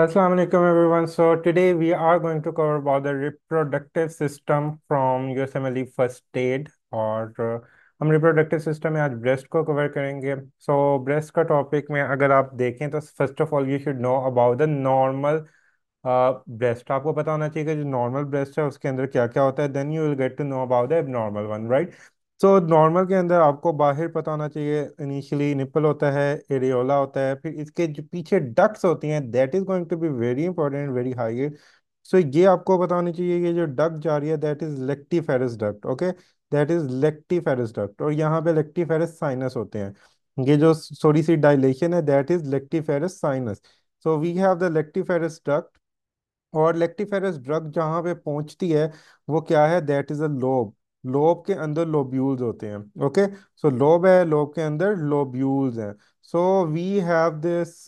Assalamu alaikum everyone. So today we are going to cover about the reproductive system from USMLE first aid और uh, हम reproductive system में आज breast को cover करेंगे so so, breast का topic में अगर आप देखें तो first of all you should know about the normal breast आपको पता होना चाहिए कि जो नॉर्मल ब्रेस्ट है उसके अंदर क्या क्या होता है then you will get to know about the abnormal one right तो नॉर्मल के अंदर आपको बाहर पता होना चाहिए इनिशियली निपल होता है एरियोला होता है फिर इसके जो पीछे डक्स होती हैं that is going to be very important very high so ये आपको पता होना चाहिए ये जो डक जा रही है that is lactiferous duct okay that is lactiferous duct और यहाँ पे लेक्टिफेरस साइनस होते हैं ये जो सॉरी सी डायलेशन है that is lactiferous sinus so we have the lactiferous duct और लेक्टिफेरस ड्रग जहाँ पे पहुंचती है वो क्या है that is a lobe lobe के अंदर लोब्यूल्स होते हैं ओके सो लोब है लोब के अंदर लोब्यूल्स हैं so we have this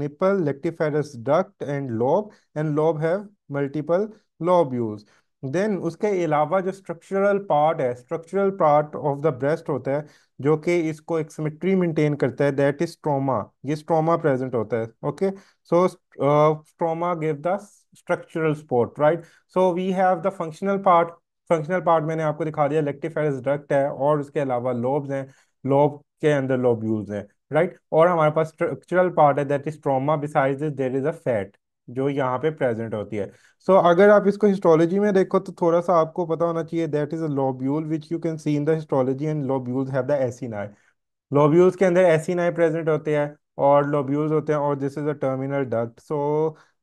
nipple lactiferous duct and lobe and lobe have multiple lobules then उसके अलावा जो स्ट्रक्चरल पार्ट है structural part of the breast होता है जो कि इसको एक सिमेट्री मेंटेन करता है दैट इज स्ट्रोमा ये स्ट्रोमा प्रेजेंट होता है okay so stroma give the structural support right so we have the functional part functional part मैंने आपको दिखा दिया रेक्टिफायर्स डक्ट है और उसके अलावा लोब्स हैं लोब के अंदर लोब्यूल्स हैं राइट और हमारे पास स्ट्रक्चरल पार्ट है that is stroma beside there is a fat जो यहाँ पे प्रेजेंट होती है सो so, अगर आप इसको हिस्टोलॉजी में देखो तो थोड़ा सा आपको पता होना चाहिए that is a lobule which you can see in the histology and lobules have the acini lobules के अंदर एसिनाई प्रेजेंट होते हैं और लोब्यूल्स होते हैं और this is a terminal duct so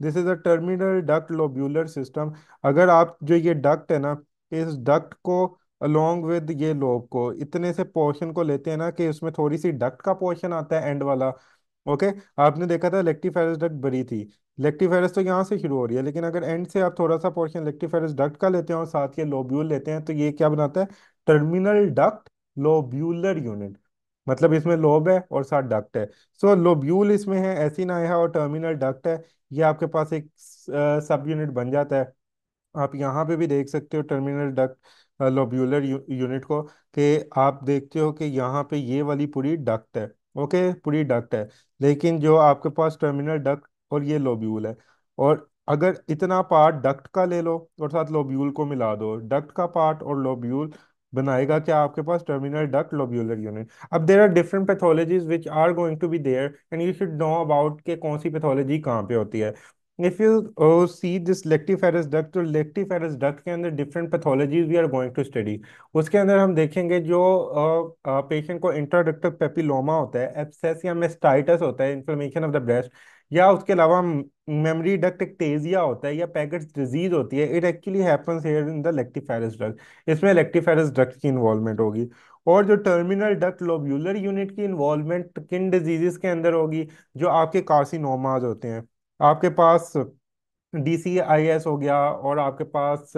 this is a terminal duct lobular system अगर आप जो ये डक्ट है ना इस डक्ट को अलोंग विद ये लोब को इतने से पोर्शन को लेते हैं ना कि उसमें थोड़ी सी डक्ट का पोर्शन आता है एंड वाला ओके आपने देखा था लेक्टिफेरस डक्ट बड़ी थी लेक्टिफेरस तो यहाँ से शुरू हो रही है लेकिन अगर एंड से आप थोड़ा सा पोर्शन लेक्टिफेरस डक्ट का लेते हैं और साथ ये लोब्यूल लेते हैं तो ये क्या बनाता है टर्मिनल डक्ट लोब्यूलर यूनिट मतलब इसमें लोब है और साथ डक्ट है सो so, लोब्यूल इसमें है ऐसी ना है और टर्मिनल डक्ट है ये आपके पास एक सब यूनिट बन जाता है आप यहाँ पे भी देख सकते हो टर्मिनल डक्ट लोब्यूलर यू, यूनिट को कि आप देखते हो कि यहाँ पे ये वाली पूरी डक्ट है ओके पूरी डक्ट है लेकिन जो आपके पास टर्मिनल डक्ट और ये लोब्यूल है और अगर इतना पार्ट डक्ट का ले लो और साथ लोब्यूल को मिला दो डक्ट का पार्ट और लोब्यूल बनाएगा क्या आपके पास टर्मिनल डक्ट लोब्यूलर यूनिट अब there are different pathologies which are going to be there and you should know about के कौन सी पैथोलॉजी कहाँ पे होती है If you oh, see this lectiverous duct, तो lectiverous duct के अंदर different pathologies we are going to study. उसके अंदर हम देखेंगे जो पेशेंट uh, uh, को इंट्राडक्टल पेपिलोमा होता है एब्सेस या मेस्टाइटस होता है इन्फ्लेमेशन ऑफ द ब्रेस्ट या उसके अलावा मेमोरी डक्ट एक्टेजिया होता है या पैकेट्स डिजीज होती है it actually happens here in the lactiferous duct इसमें लेक्टिफेरस डक्ट की इन्वॉल्वमेंट होगी और जो टर्मिनल डक्ट लोब्यूलर यूनिट की इन्वॉल्वमेंट किन डिजीजेस के अंदर होगी जो आपके कार्सिनोमाज होते हैं आपके पास डी सी आई एस हो गया और आपके पास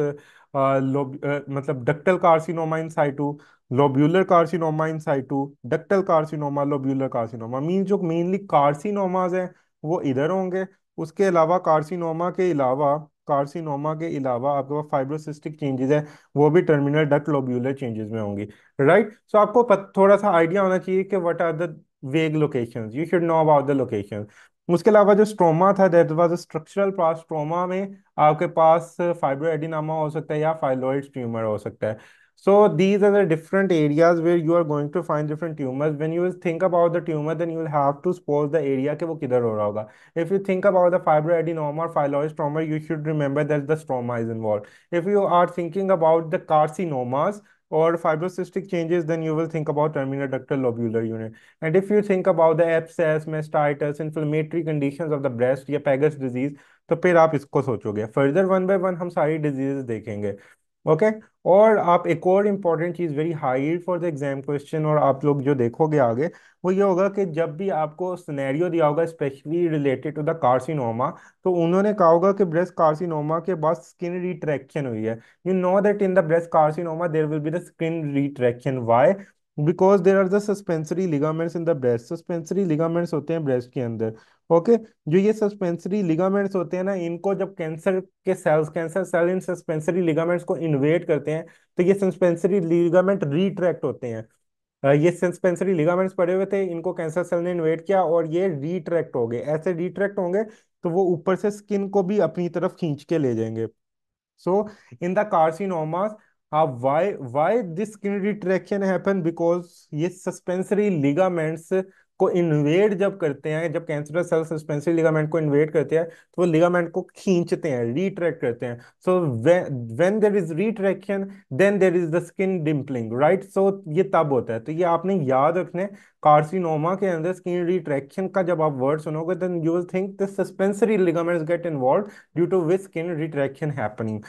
आ, लोब आ, मतलब ductal carcinoma in situ lobular carcinoma in situ ductal carcinoma lobular carcinoma mean जो मेनली कार्सिनोमाज हैं वो इधर होंगे उसके अलावा कार्सिनोमा के अलावा कार्सिनोमा के अलावा आपके पास फाइब्रोसिस्टिक चेंजेस है वो भी टर्मिनल डक्ट लोब्यूलर चेंजेस में होंगी राइट right? सो so, आपको थोड़ा सा आइडिया होना चाहिए कि what are the vague location you should know about the location उसके अलावा जो स्ट्रोमा था दैट वाज अ स्ट्रक्चरल पास स्ट्रोमा में आपके पास फाइब्रो फाइब्रोएडिनामा हो सकता है या फाइलोइड ट्यूमर हो सकता है so these are the different areas where you are going to find different tumour when you think about the tumour then you will have to suppose the area के वो किधर हो रहा होगा if you think about the fibroadenoma phyllodes stromal you should remember that the stroma is involve if you are thinking about the carcinomas or fibrocystic changes, then you will think about terminal ductal lobular unit. And if you think about the abscess, mastitis, inflammatory conditions of the breast या पेगस disease तो फिर आप इसको सोचोगे further one by one हम सारी diseases देखेंगे okay okay? और आप एक और इम्पॉर्टेंट चीज़ very high for the exam question और आप लोग जो देखोगे आगे वो ये होगा कि जब भी आपको स्नैरियो दिया होगा specially related to the carcinoma तो उन्होंने कहा होगा कि ब्रेस्ट कार्सिनोमा के बाद स्किन रिट्रैक्शन हुई है you know that in the breast carcinoma there will be the skin retraction why because there are the suspensory ligaments in the breast suspensory ligaments होते हैं ब्रेस्ट के अंदर ओके जो ये सस्पेंसरी लिगामेंट्स होते हैं ना इनको जब कैंसर के cells cancer cell in suspensory ligaments को इन्वेट करते हैं तो ये सस्पेंसरी लिगामेंट रिट्रैक्ट होते हैं ये सस्पेंसरी लिगामेंट्स पड़े हुए थे इनको कैंसर सेल ने इन्वेट किया और ये रिट्रैक्ट हो गए ऐसे रिट्रैक्ट होंगे तो वो ऊपर से स्किन को भी अपनी तरफ खींच के ले जाएंगे so in the carcinomas uh, why why this skin retraction happen because ये सस्पेंसरी लिगामेंट्स को इन्वेड जब करते हैं जब कैंसर सेल सस्पेंसरी लिगामेंट को इन्वेड करते हैं तो वो लिगामेंट को खींचते हैं रिट्रैक्ट करते हैं so when there is retraction then there is the skin dimpling right so ये तब होता है तो ये आपने याद रखने कार्सिनोमा के अंदर स्किन रिट्रैक्शन का जब आप वर्ड सुनोगे then you will think the suspensory ligaments get involve due to which skin retraction happening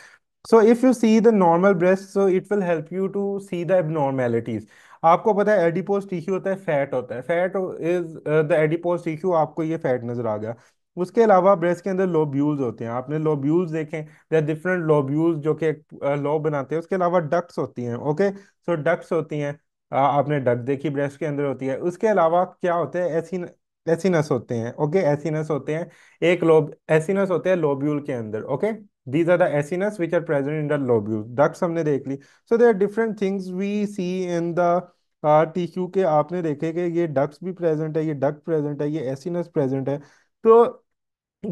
so if you see the normal breast so it will help you to see the abnormalities आपको पता है adipose tissue होता है fat होता है fat is the adipose tissue आपको ये fat नजर आ गया उसके अलावा ब्रेस्ट के अंदर लोब्यूल्स होते हैं आपने लोब्यूल्स देखे दे डिफरेंट लोब्यूल्स जो कि लो बनाते हैं उसके अलावा डक्ट्स होती हैं ओके सो डक्ट्स होती हैं आपने डक देखी ब्रेस्ट के अंदर होती है उसके अलावा क्या होते हैं ऐसी एसिनस होते हैं ओके एसिनस होते हैं एक लोब एसिनस होते हैं लोब्यूल के अंदर okay These are the acinas e which are present in the lobules. Ducts हमने देख ली. So there are different things we see in the tissue uh, के आपने देखे कि ये डक्स भी प्रेजेंट है ये डक प्रेजेंट है ये एसिनस प्रेजेंट e है तो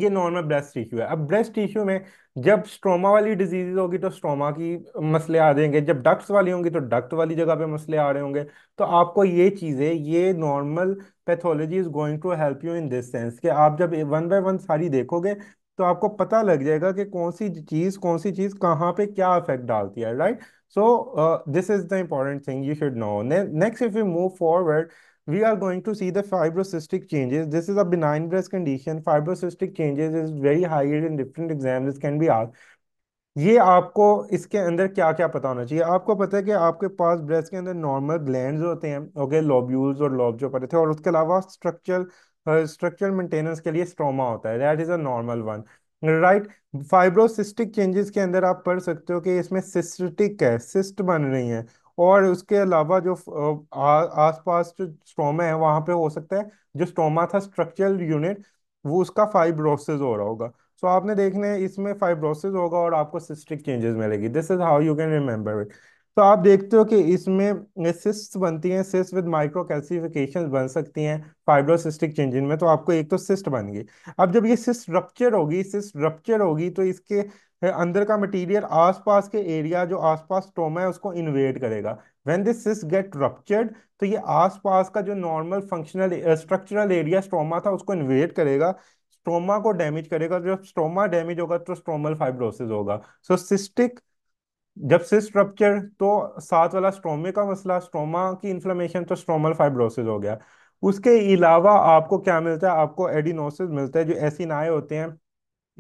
ये नॉर्मल ब्रेस्ट टिश्यू है अब ब्रेस्ट टिश्यू में जब स्ट्रोमा वाली डिजीज होगी तो स्ट्रोमा की मसले आ जाएंगे जब डक्ट्स वाली होंगी तो डक्ट वाली जगह पे मसले आ रहे होंगे तो आपको ये चीज़ें ये normal pathology is going to help you in this sense कि आप जब वन बाय वन सारी देखोगे तो आपको पता लग जाएगा कि कौन सी चीज़ कौन सी चीज़ कहाँ पे क्या इफेक्ट डालती है right so this is the important thing you should know next if you move forward we are going to see the fibrocystic changes this is a benign breast condition. Fibrocystic changes is very high in different exams. This can be ये आपको इसके अंदर क्या क्या पता होना चाहिए आपको पता है कि आपके पास ब्रेस्ट के अंदर नॉर्मल ग्लैंड होते हैं ओके लॉब्यूल्स और लॉब जो पड़े थे और उसके अलावा स्ट्रक्चरल स्ट्रक्चर मेंटेनेंस के लिए स्ट्रोमा होता है that is a normal one right fibrocystic changes के अंदर आप पढ़ सकते हो कि इसमें सिस्टिक है सिस्ट बन रही है और उसके अलावा जो आसपास जो स्ट्रोमा है वहाँ पे हो सकता है जो स्ट्रोमा था स्ट्रक्चरल यूनिट वो उसका फाइब्रोसिस हो रहा होगा सो so, आपने है इसमें फाइब्रोसिस होगा और आपको सिस्टिक चेंजेस मिलेगी this is how you can remember it तो आप देखते हो कि इसमें सिस्ट बनती हैं सिस्ट विद माइक्रो कैल्सिफिकेशन बन सकती हैं फाइब्रोसिस्टिक चेंजिंग में तो आपको एक तो सिस्ट बन गई अब जब ये सिस्ट रप्चर होगी सिस्ट रप्चर होगी तो इसके अंदर का मटेरियल आसपास के एरिया जो आसपास स्टोमा है उसको इन्वेट करेगा when this cyst get ruptured तो ये आसपास का जो normal functional structural area stroma था उसको इन्वेट करेगा स्टोमा को डैमेज करेगा जब स्टोमा डैमेज होगा तो स्ट्रोमल फाइब्रोसिस होगा सो सिस्टिक जब सिस्ट रप्चर तो साथ वाला स्ट्रोमे का मसला स्ट्रोमा की इन्फ्लेमेशन तो स्ट्रोमल फाइब्रोसिस हो गया उसके अलावा आपको क्या मिलता है आपको एडिनोसिस मिलता है जो नाए e होते हैं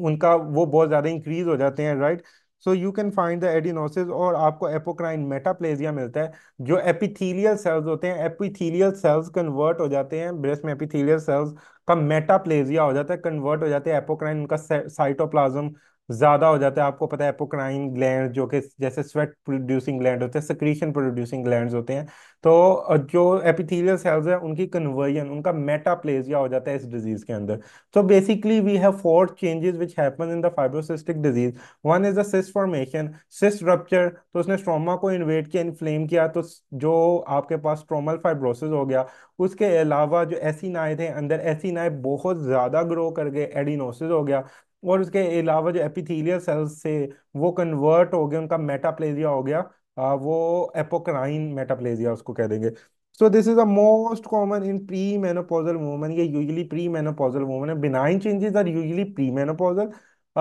उनका वो बहुत ज़्यादा इंक्रीज हो जाते हैं right so you can find the adenosis और आपको एपोक्राइन मेटाप्लेजिया मिलता है जो एपिथीलियल सेल्स होते हैं एपिथीलियल सेल्स कन्वर्ट हो जाते हैं ब्रेस्ट में एपिथीलियल सेल्स का मेटाप्लेजिया हो जाता है कन्वर्ट हो जाते हैं एपोक्राइन उनका साइटोप्लाज्म ज़्यादा हो जाता है आपको पता है एपोक्राइन ग्लैंड जो कि जैसे स्वेट प्रोड्यूसिंग ग्लैंड होते हैं सक्रीशन प्रोड्यूसिंग ग्लैंड होते हैं तो जो एपिथेलियल सेल्स हैं उनकी कन्वर्जन उनका मेटाप्लेजिया हो जाता है इस डिजीज़ के अंदर तो basically we have four changes which happen in the fibrocystic disease one is the cyst formation cyst rupture तो उसने स्ट्रोमा को इन्वेट किया इनफ्लेम किया तो जो आपके पास स्ट्रोमल फाइब्रोसिस हो गया उसके अलावा जो एसी नाए थे अंदर एसी नाए बहुत ज़्यादा ग्रो कर गए एडिनोसिस हो गया और उसके अलावा जो एपिथीलियल सेल्स से वो कन्वर्ट हो गए उनका मेटाप्लेजिया हो गया वो एपोक्राइन मेटाप्लेजिया उसको कह देंगे so this is the most common in pre menopausal woman ये यूजली प्री मेनोपोजल वूमन है benign changes are usually pre menopausal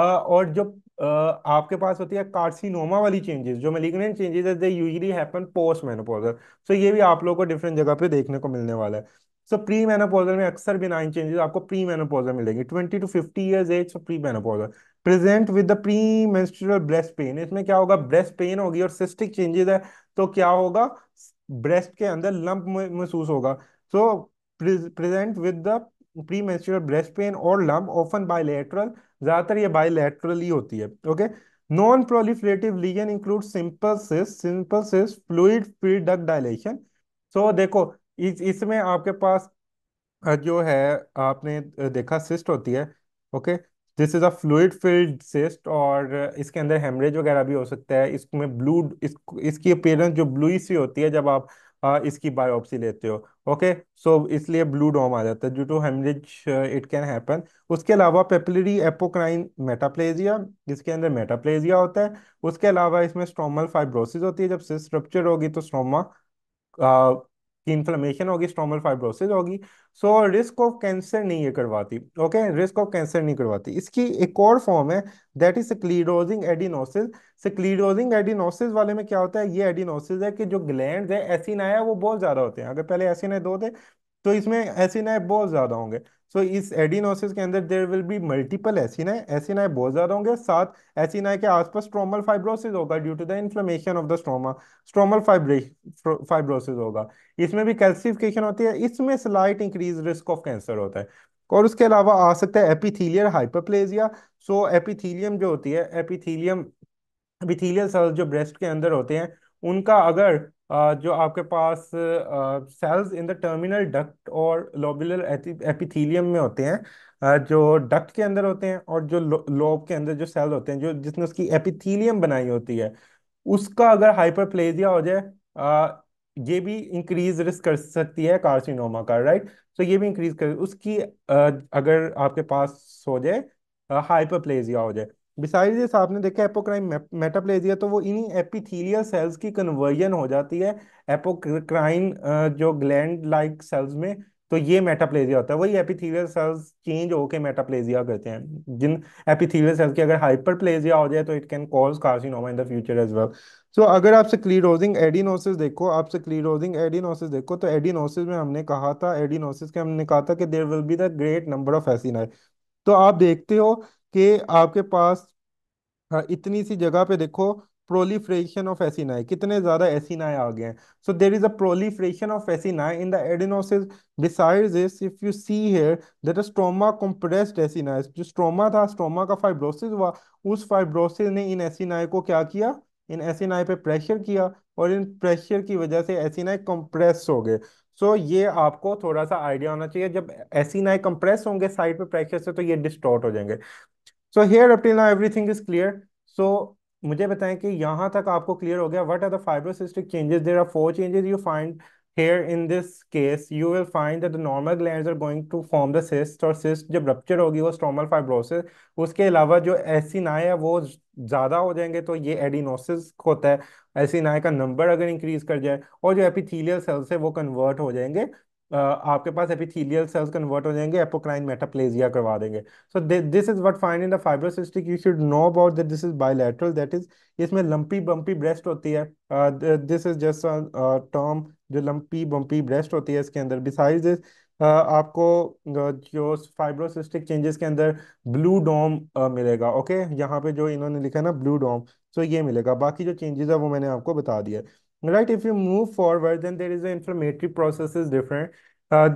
और जो uh, आपके पास होती है कार्सिनोमा वाली चेंजेस जो मेलिग्नेंट चेंजेस है they usually happen post menopausal so ये भी आप लोगों को डिफरेंट जगह पे देखने को मिलने वाला है सो प्री मेनोपोजल में अक्सर बिनाइन चेंजेस आपको प्री मेनोपोजल मिलेंगे twenty to fifty years age so pre menopausal present with the pre menstrual breast pain इसमें क्या होगा ब्रेस्ट पेन होगी और सिस्टिक चेंजेस है तो क्या होगा ब्रेस्ट के अंदर लंप महसूस होगा so present with the pre menstrual breast pain और लंप ऑफन बायलैटरल ज्यादातर ये बायलैटरल ही होती है okay non proliferative lesion include simple cyst simple cyst fluid free duct dilation so देखो इस इसमें आपके पास जो है आपने देखा सिस्ट होती है okay this is a fluid filled cyst और इसके अंदर हेमरेज वगैरह भी हो सकता है इसमें ब्लू इस, इसकी अपेयरेंस जो ब्लू सी होती है जब आप आ, इसकी बायोप्सी लेते हो ओके सो इसलिए ब्लू डोम आ जाता है due to hemorrhage it can happen उसके अलावा पेपलरी एपोक्राइन मेटाप्लेजिया जिसके अंदर मेटाप्लेजिया होता है उसके अलावा इसमें स्ट्रोमल फाइब्रोसिस होती है जब सिस्ट रप्चर होगी तो स्ट्रोमा कि इन्फ्लेमेशन होगी स्ट्रोमल फाइब्रोसिस होगी सो रिस्क ऑफ कैंसर नहीं ये करवाती ओके रिस्क ऑफ कैंसर नहीं करवाती इसकी एक और फॉर्म है दैट इज स्क्लीरोजिंग एडिनोसिस स्क्लीरोजिंग एडिनोसिस वाले में क्या होता है ये एडिनोसिस है कि जो ग्लैंड है एसिनाया वो बहुत ज्यादा होते हैं अगर पहले एसिनाए दो थे तो इसमें एसिनाए बहुत ज्यादा होंगे सो so, इस एडिनोसिस के अंदर there will be multiple acini acini बहुत ज़्यादा होंगे साथ एसिनाए के आसपास स्ट्रोमल फाइब्रोसिस होगा due to the inflammation of the stroma stromal fibrosis होगा इसमें भी कैल्सिफिकेशन होती है इसमें slight increase risk of cancer होता है और उसके अलावा आ सकता है एपिथीलियर हाइपरप्लेजिया सो एपिथीलियम जो होती है एपिथीलियम एपिथीलियल सेल्स जो ब्रेस्ट के अंदर होते हैं उनका अगर जो आपके पास cells in the terminal duct और लोबुलर एपिथीलियम में होते हैं जो डक्ट के अंदर होते हैं और जो लोब के अंदर जो सेल होते हैं जो जिसने उसकी एपिथीलियम बनाई होती है उसका अगर हाइपरप्लेजिया हो जाए ये भी इंक्रीज रिस्क कर सकती है कार्सिनोमा का राइट सो ये भी इंक्रीज कर उसकी अगर आपके पास हो जाए हाइपरप्लेजिया हो जाए बिसाइड दिस आपने देखा एपोक्राइन मेटाप्लेजिया तो वो इन्हीं एपिथीलियल सेल्स की कन्वर्जन हो जाती है एपोक्राइन जो ग्लैंड लाइक सेल्स में तो ये मेटाप्लेजिया होता है वही एपिथीलियल सेल्स चेंज होके मेटाप्लेजिया करते हैं जिन एपिथीलियल सेल्स की अगर हाइपरप्लेजिया हो जाए तो it can cause carcinoma in the future as well so अगर आप स्क्लीरोजिंग एडिनोसिस देखो आप स्क्लीरोजिंग एडिनोसिस देखो तो एडिनोसिस में हमने कहा था एडिनोसिस के हमने कहा था कि there will be the great number of acini तो आप देखते हो कि आपके पास हाँ, इतनी सी जगह पे देखो प्रोलीफ्रेशन ऑफ एसिनाए कितने ज्यादा एसिनाए आ गए हैं so there is a proliferation of acini in the adenosis beside this if you see here that stroma compressed acini जो स्ट्रोमा था स्ट्रोमा का फाइब्रोसिस हुआ उस फाइब्रोसिस ने इन एसिनाए को क्या किया इन एसिनाए पे प्रेशर किया और इन प्रेशर की वजह से एसिनाए कंप्रेस हो गए सो so, ये आपको थोड़ा सा आइडिया होना चाहिए जब एसिनाए कंप्रेस होंगे साइड पे प्रेशर से तो ये डिस्टॉर्ट हो जाएंगे so here up till now everything is clear so मुझे बताएं कि यहां तक आपको क्लियर हो गया what are the fibrocystic changes there are four changes you find here in this case you will find that the normal glands are going to form the cyst और cyst जब रप्चर होगी वो stromal fibrosis उसके अलावा जो acini है वो ज़्यादा हो जाएंगे तो ये एडिनोसिस होता है एसिनाई का नंबर अगर इंक्रीज कर जाए और जो एपिथेलियल सेल्स है वो कन्वर्ट हो जाएंगे आपके पास एपिथीलियल सेल्स कन्वर्ट हो जाएंगे एपोक्राइन मेटाप्लेजिया करवा देंगे so this is what find in the fibrocystic you should know about that this is bilateral that is इसमें लंपी बम्पी ब्रेस्ट होती है दिस इज जस्ट टर्म जो लंपी बम्पी ब्रेस्ट होती है इसके अंदर बिसाइड दिस Uh, आपको जो फाइब्रोसिस्टिक चेंजेस के अंदर ब्लू डोम uh, मिलेगा ओके okay? यहाँ पे जो इन्होंने लिखा है ना ब्लू डोम सो ये मिलेगा बाकी जो चेंजेस है वो मैंने आपको बता दिया है right if you move forward then there is inflammatory process is different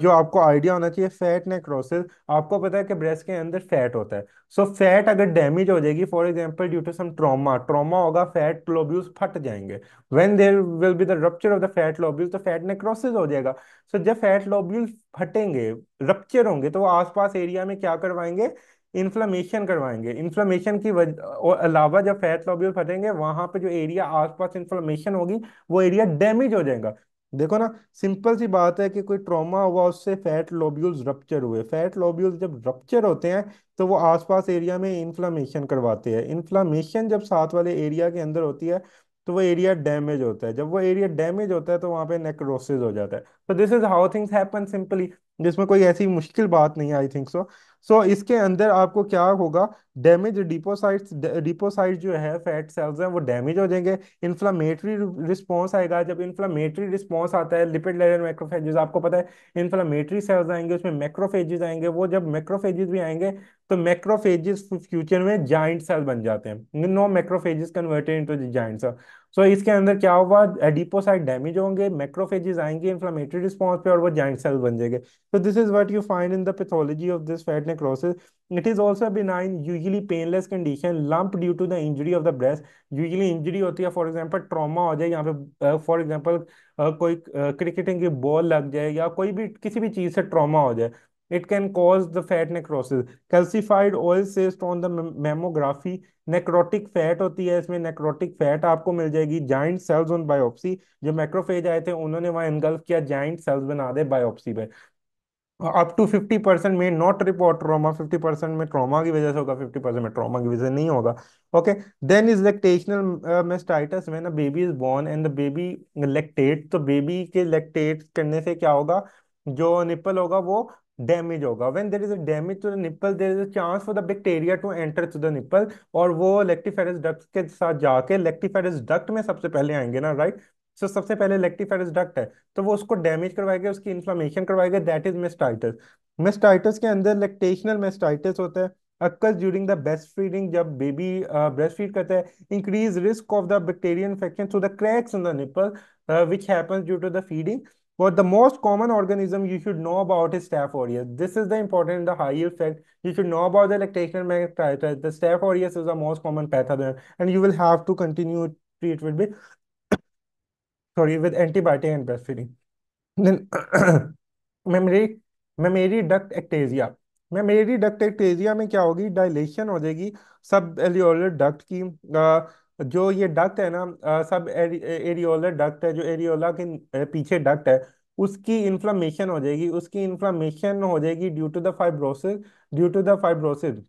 जो आपको आइडिया होना चाहिए फैट नेक्रोसिस आपको पता है कि ब्रेस्ट के अंदर फैट होता है सो so, फैट अगर डैमेज हो जाएगी for example due to some trauma trauma होगा फैट लोब्यूल्स फट जाएंगे when there will be the rupture of the fat lobules तो फैट नेक्रोसिस हो जाएगा सो so, जब फैट लोब्यूल फटेंगे रप्चर होंगे तो वो आसपास एरिया में क्या करवाएंगे इन्फ्लामेशन करवाएंगे इन्फ्लामेशन की वजह और अलावा जब फैट लॉब्यूल फटेंगे वहां पे जो एरिया आसपास इन्फ्लामेशन होगी वो एरिया डैमेज हो जाएगा देखो ना सिंपल सी बात है कि कोई ट्रॉमा हुआ उससे फैट लोब्यूल्स रप्चर हुए फैट लोब्यूल जब रप्चर होते हैं तो वो आसपास एरिया में इन्फ्लामेशन करवाते हैं इन्फ्लामेशन जब साथ वाले एरिया के अंदर होती है तो वो एरिया डैमेज होता है जब वो एरिया डैमेज होता है तो वहाँ पे नेक्रोसिस हो जाता है तो this is how things happen simply जिसमें कोई ऐसी मुश्किल बात नहीं I think so so so, इसके अंदर आपको क्या होगा डैमेज डिपोसाइट्स डिपोसाइट जो है फैट सेल्स हैं वो डैमेज हो जाएंगे इन्फ्लामेटरी रिस्पॉन्स आएगा जब इन्फ्लामेटरी रिस्पॉन्स आता है लिपिड लेयर मैक्रोफेजेस आपको पता है इन्फ्लामेटरी सेल्स आएंगे उसमें मैक्रोफेजेस आएंगे वो जब मैक्रोफेजेस भी आएंगे तो मैक्रोफेजेस फ्यूचर में जॉइंट सेल बन जाते हैं no macrophages converted into giant cell so so, इसके अंदर क्या हुआ एडिपोसाइट डैमेज होंगे मैक्रोफेजेस आएंगे इन्फ्लामेटरी रिस्पॉन्स पे और वो जॉइंट सेल बन जाएंगे so this is what you find in the pathology of this fat necrosis it is also benign usually painless condition lump due to the injury of the breast usually injury होती है for example trauma हो जाए यहाँ पे for uh, example uh, कोई cricketing uh, की ball लग जाए या कोई भी किसी भी चीज़ से ट्रामा हो जाए it can cause the fat necrosis calcified oil cyst on the mammography necrotic fat होती है इसमें नेक्रोटिक फैट आपको मिल जाएगी जाइंट सेल्स ऑन बायोप्सी जो मैक्रोफेज आए थे उन्होंने वहां इनगल्फ किया जाइंट सेल्स बना दे बायोप्सी पे अप टू फिफ्टी परसेंट में not report trauma fifty percent में ट्रॉमा की वजह से होगा फिफ्टी परसेंट में ट्रॉमा की वजह से नहीं होगा okay then is lactational mastitis में ना baby is born and the baby lactate तो बेबी के लेक्टेट करने से क्या होगा जो निप्पल होगा वो डैमेज होगा when there is a damage to the nipple there is a chance for the bacteria to enter to the nipple और वो लेक्टिफेरस डक्ट के साथ जाके लेक्टिफेरस डक्ट में सबसे पहले आएंगे ना राइट सो so, सबसे पहले लेक्टिफेरस डक्ट है तो वो उसको डैमेज करवाएगा उसकी इन्फ्लामेशन करवाएगा दैट इज मेस्टाइटिस मेस्टाइटिस के अंदर लेक्टेशनल मेस्टाइटिस होता है ड्यूरिंग द the फीडिंग जब बेबी ब्रेस्ट फीड करता है increase risk of the bacterial infection through the cracks in the nipple which happens due to the feeding But the most common organism you should know about is Staph aureus. This is the important the high yield fact. You should know about the lactation megatritis. The Staph aureus is the most common pathogen, and you will have to continue treat with sorry, with antibiotic and breastfeeding. Then memory duct ectasia. Ectasia duct ectasia, mein kya hogi? Dilation ho jayegi. Sub alveolar duct ki, uh, जो ये duct है ना सब areolar duct है जो areola के पीछे duct है उसकी इन्फ्लामेशन हो जाएगी उसकी इन्फ्लामेशन हो जाएगी due to the fibrosis due to the fibrosis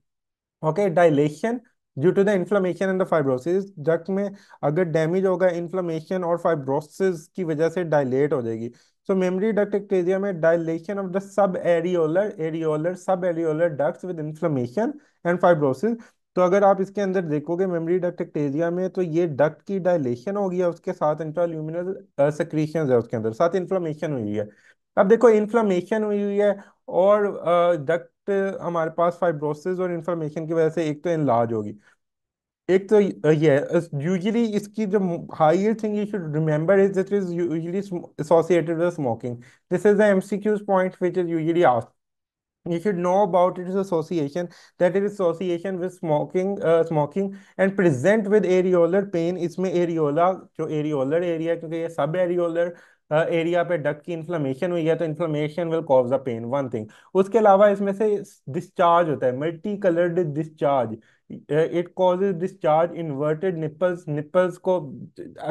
okay dilation due to the inflammation and the fibrosis duct में अगर डैमेज होगा इन्फ्लामेशन और फाइब्रोसिस की वजह से डायलेट हो जाएगी सो मेमरी डक्ट एक्टेरिया में dilation of the sub areolar areolar sub areolar ducts with inflammation and fibrosis तो अगर आप इसके अंदर देखोगे मेमोरी डक्ट एक्टेजिया में तो ये डक्ट की डायलेशन होगी है उसके साथ इंट्राल्यूमिनल सक्रीशन है उसके अंदर साथ इन्फ्लामेशन हुई है अब देखो इन्फ्लामेशन हुई हुई है और डक्ट हमारे पास फाइब्रोसिस और इन्फ्लामेशन की वजह से एक तो इलाज होगी एक तो ये यूजली इसकी जो higher thing you should remember is this is usually associated with smoking this is the MCQs point which is usually asked you should know about its association that is association with smoking uh, smoking and present with areolar pain इसमें areola jo areolar area kyunki ye sub areolar area पे duct की inflammation हुई है तो inflammation will cause the pain one thing उसके अलावा इसमें से डिस्चार्ज होता है multi coloured discharge it cause discharge inverted nipples nipples को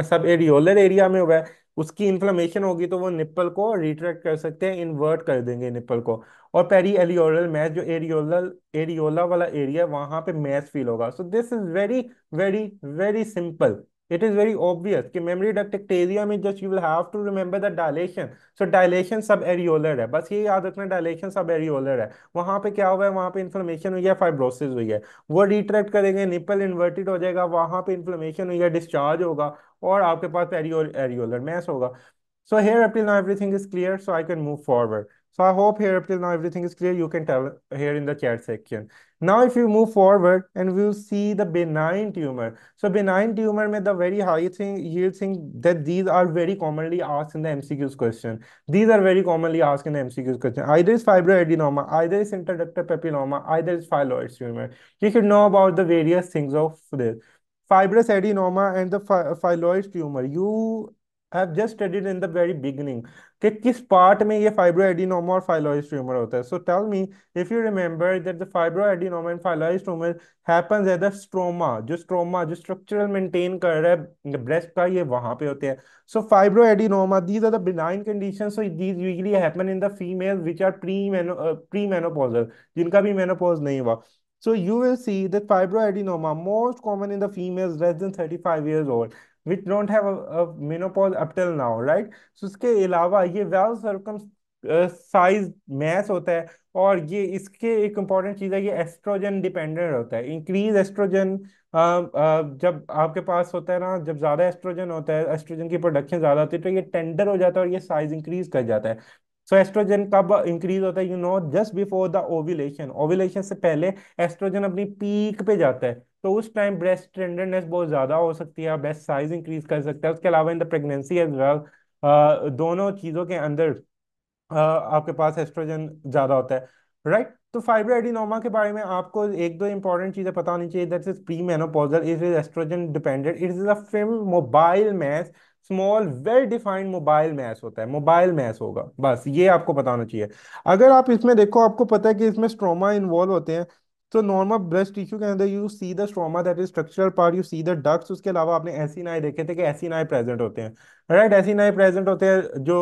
सब एरियोलर एरिया में हुआ है उसकी इन्फ्लामेशन होगी तो वो निप्पल को रिट्रैक्ट कर सकते हैं इन्वर्ट कर देंगे निप्पल को और पेरी एलियोरल मैस जो एरियोलल एरियोला वाला एरिया वहां पे मैस फील होगा so this is very very very simple it is very obvious ki memory duct ectasia mein just you will have to remember the dilation so dilation sub areolar hai bas ye yaad rakhna dilation sub areolar hai wahan pe kya hua hai wahan pe inflammation hui hai fibrosis hui hai wo retract karenge nipple inverted ho jayega wahan pe inflammation hui hai discharge hoga aur aapke paas areolar mass hoga so here up till now everything is clear so I can move forward So I hope here up till now everything is clear. You can tell here in the chat section. Now if you move forward and we'll see the benign tumor. So benign tumor may the very high thing yield thing that these are very commonly asked in the MCQs question. These are very commonly asked in the MCQs question. Either is fibroadenoma, either is interductal papilloma, either is phylloid tumor. You should know about the various things of this. Fibrous adenoma and the phy phylloid tumor. You have just studied in the very beginning कि किस part में ये fibroadenoma और फाइलॉइड tumour होता है so tell me if you remember that the fibroadenoma and phylloid tumour happens at the stroma जो stroma जो structural maintain कर रहा है ब्रेस्ट का ये वहां पे होते हैं सो fibroadenoma these are the benign condition so these usually happen in the female which are pre pre menopausal जिनका भी मेनोपोज नहीं हुआ So you will see that fibroadenoma most common in the females less than 35 years old which don't have menopause up now right so उसके अलावा ये well circum size mess होता है और ये इसके एक इम्पॉर्टेंट चीज़ है ये एस्ट्रोजन डिपेंडेंट होता है इंक्रीज एस्ट्रोजन uh, uh, जब आपके पास होता है ना जब ज़्यादा एस्ट्रोजन होता है एस्ट्रोजन की प्रोडक्शन ज़्यादा होती है तो ये टेंडर हो जाता है और ये साइज इंक्रीज कर जाता है सो so, एस्ट्रोजन कब इंक्रीज होता है you know just before the ovulation ovulation से पहले एस्ट्रोजन अपनी पीक पे जाता है तो उस टाइम ब्रेस्ट टेंडरनेस बहुत ज़्यादा हो सकती है ब्रेस्ट साइज इंक्रीज कर सकता है उसके अलावा in the pregnancy as well दोनों चीज़ों के अंदर आपके पास एस्ट्रोजन ज़्यादा होता है राइट right? तो फाइब्रो एडिनोमा के बारे में आपको एक दो इंपॉर्टेंट चीज़ें पता होनी चाहिए that is pre menopausal it is estrogen dependent it is a firm mobile mass small well defined mobile mass होता है मोबाइल मैस होगा बस ये आपको पता होना चाहिए अगर आप इसमें देखो आपको पता है कि इसमें स्ट्रोमा इन्वॉल्व होते हैं सो नॉर्मल ब्रेस्ट टिश्यू के अंदर you see the stroma that is structural part you see the ducts उसके अलावा आपने ऐसी नाई देखे थे कि नाई प्रेजेंट होते हैं राइट ऐसी नाई प्रेजेंट होते हैं जो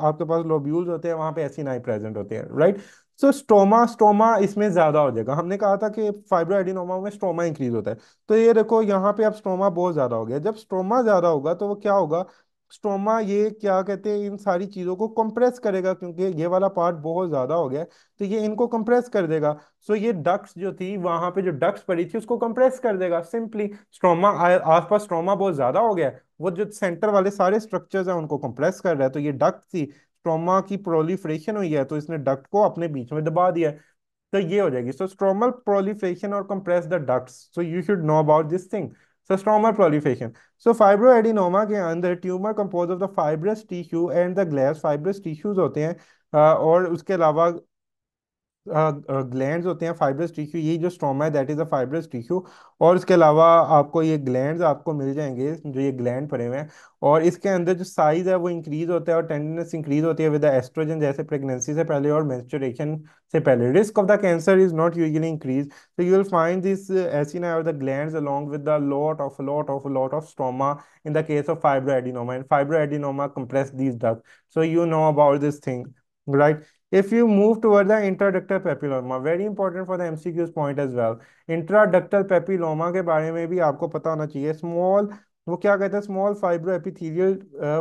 uh, आपके पास लोब्यूल्स होते हैं वहाँ पे ऐसी नाई प्रेजेंट होते हैं राइट सो स्टोमा स्टोमा इसमें ज़्यादा हो जाएगा हमने कहा था कि फाइब्रोएडिनोमा में स्टोमा इंक्रीज होता है तो ये देखो यहाँ पे अब स्टोमा बहुत ज़्यादा हो गया जब स्टोमा ज़्यादा होगा तो वो क्या होगा स्टोमा ये क्या कहते हैं इन सारी चीज़ों को कंप्रेस करेगा क्योंकि ये वाला पार्ट बहुत ज़्यादा हो गया तो ये इनको कंप्रेस कर देगा सो ये डक्स जो थी वहां पे जो डक्स पड़ी थी उसको कंप्रेस कर देगा सिंपली स्ट्रोमा आस पास स्ट्रोमा बहुत ज़्यादा हो गया वो जो सेंटर वाले सारे स्ट्रक्चर है उनको कंप्रेस कर रहा है तो ये डक्स थी स्ट्रोमा की प्रोलीफ्रेशन हुई है तो इसने डक्ट को अपने बीच में दबा दिया तो ये हो जाएगी सो स्ट्रोमल प्रोलीफ्रेशन और compress the duct so you should know about this thing So stromal proliferation. So fibroadenoma के अंदर tumour compose of the fibrous tissue and the glands fibrous tissues होते हैं और उसके अलावा ग्लैंड्स होते हैं फाइब्रस टिश्यू ये जो स्ट्रोमा है that is a fibrous tissue और इसके अलावा आपको ये ग्लैंड्स आपको मिल जाएंगे जो ये ग्लैंड पड़े हुए हैं और इसके अंदर जो साइज़ है वो इंक्रीज होता है और टेंडनेस इंक्रीज होती है विद एस्ट्रोजन जैसे प्रेगनेंसी से पहले और मेंस्ट्रुएशन से पहले risk of the cancer is not usually increase so you will find this acini और the gland along with the lot of lot of lot of stroma in the case of fibro adenoma and fibro adenoma compress these duct so you know about this thing right If you move towards the intraductal papilloma, very important for the MCQs point as well. Intraductal papilloma ke bare mein bhi aapko pata hona chahiye small wo kya कहते hai small fibro epithelial